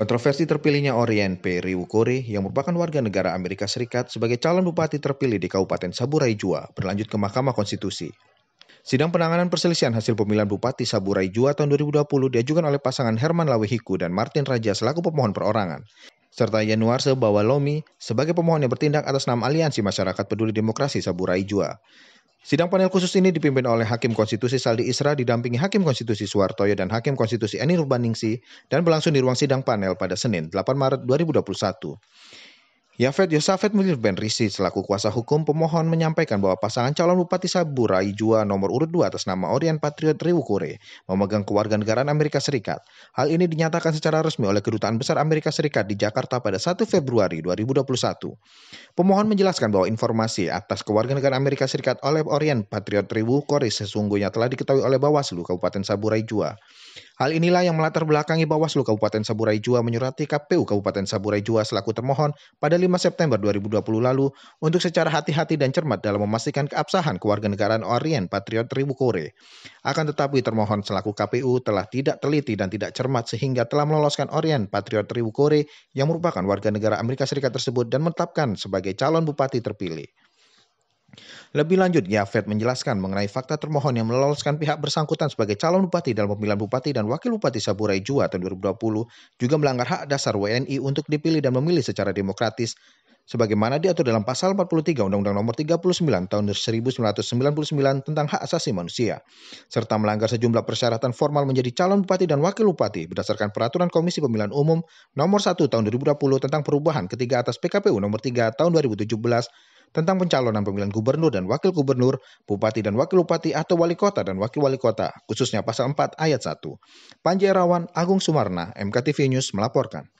Kontroversi terpilihnya Orien P. Ryukuri yang merupakan warga negara Amerika Serikat sebagai calon bupati terpilih di Kabupaten Saburai Jua berlanjut ke Mahkamah Konstitusi. Sidang penanganan perselisihan hasil pemilihan Bupati Saburai Jua tahun 2020 diajukan oleh pasangan Herman Lawehiku dan Martin Raja selaku pemohon perorangan, serta Yanuar Sebawalomi sebagai pemohon yang bertindak atas nama Aliansi Masyarakat Peduli Demokrasi Saburai Jua. Sidang panel khusus ini dipimpin oleh Hakim Konstitusi Saldi Isra didampingi Hakim Konstitusi Suwartoyo dan Hakim Konstitusi Eni Rubaningsi dan berlangsung di ruang sidang panel pada Senin 8 Maret 2021. Yafet Yosafet Munir Ben Risi selaku kuasa hukum pemohon menyampaikan bahwa pasangan calon Bupati Saburai Jua nomor urut 2 atas nama Orient Patriot Riwukure memegang kewarganegaraan Amerika Serikat. Hal ini dinyatakan secara resmi oleh Kedutaan Besar Amerika Serikat di Jakarta pada 1 Februari 2021. Pemohon menjelaskan bahwa informasi atas kewarganegaraan Amerika Serikat oleh Orient Patriot Riwukure sesungguhnya telah diketahui oleh Bawaslu Kabupaten Saburai Jua. Hal inilah yang melatar belakangi Bawaslu Kabupaten Saburai Jua menyurati KPU Kabupaten Saburai Jua selaku termohon pada 5 September 2020 lalu untuk secara hati-hati dan cermat dalam memastikan keabsahan kewarganegaraan Orient Patriot Ribu Kore. Akan tetapi termohon selaku KPU telah tidak teliti dan tidak cermat sehingga telah meloloskan Orient Patriot Ribu Kore yang merupakan warga negara Amerika Serikat tersebut dan menetapkan sebagai calon bupati terpilih. Lebih lanjutnya, Fed menjelaskan mengenai fakta termohon yang meloloskan pihak bersangkutan sebagai calon bupati dalam pemilihan bupati dan wakil bupati Saburai Jua tahun 2020 juga melanggar hak dasar WNI untuk dipilih dan memilih secara demokratis sebagaimana diatur dalam pasal 43 Undang-Undang Nomor 39 Tahun 1999 tentang Hak Asasi Manusia serta melanggar sejumlah persyaratan formal menjadi calon bupati dan wakil bupati berdasarkan peraturan Komisi Pemilihan Umum Nomor 1 Tahun 2020 tentang perubahan ketiga atas PKPU Nomor 3 Tahun 2017 tentang pencalonan pemilihan gubernur dan wakil gubernur, bupati dan wakil bupati atau wali kota dan wakil wali kota, khususnya pasal 4 ayat 1. Panji Erawan, Agung Sumarna, MKTV News melaporkan.